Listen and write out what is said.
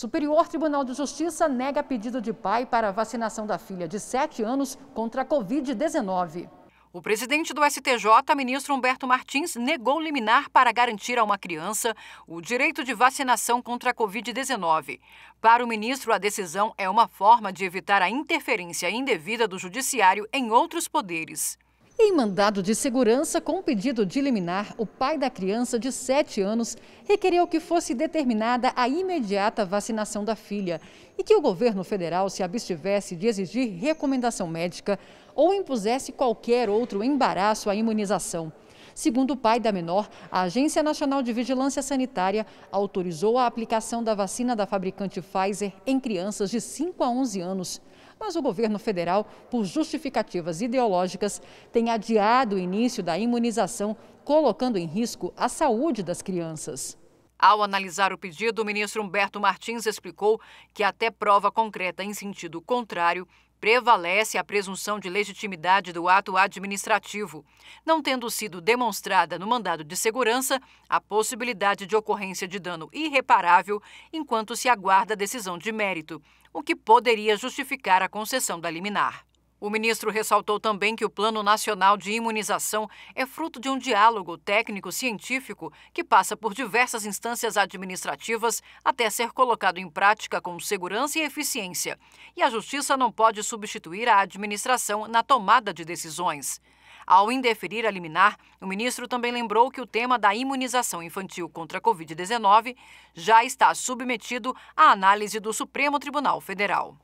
Superior Tribunal de Justiça nega pedido de pai para vacinação da filha de 7 anos contra a Covid-19. O presidente do STJ, ministro Humberto Martins, negou liminar para garantir a uma criança o direito de vacinação contra a Covid-19. Para o ministro, a decisão é uma forma de evitar a interferência indevida do judiciário em outros poderes. Em mandado de segurança com pedido de liminar, o pai da criança de 7 anos requeriu que fosse determinada a imediata vacinação da filha e que o governo federal se abstivesse de exigir recomendação médica ou impusesse qualquer outro embaraço à imunização. Segundo o pai da menor, a Agência Nacional de Vigilância Sanitária autorizou a aplicação da vacina da fabricante Pfizer em crianças de 5 a 11 anos mas o governo federal, por justificativas ideológicas, tem adiado o início da imunização, colocando em risco a saúde das crianças. Ao analisar o pedido, o ministro Humberto Martins explicou que, até prova concreta em sentido contrário, prevalece a presunção de legitimidade do ato administrativo, não tendo sido demonstrada no mandado de segurança a possibilidade de ocorrência de dano irreparável enquanto se aguarda a decisão de mérito, o que poderia justificar a concessão da liminar. O ministro ressaltou também que o Plano Nacional de Imunização é fruto de um diálogo técnico-científico que passa por diversas instâncias administrativas até ser colocado em prática com segurança e eficiência. E a Justiça não pode substituir a administração na tomada de decisões. Ao indeferir a liminar, o ministro também lembrou que o tema da imunização infantil contra a Covid-19 já está submetido à análise do Supremo Tribunal Federal.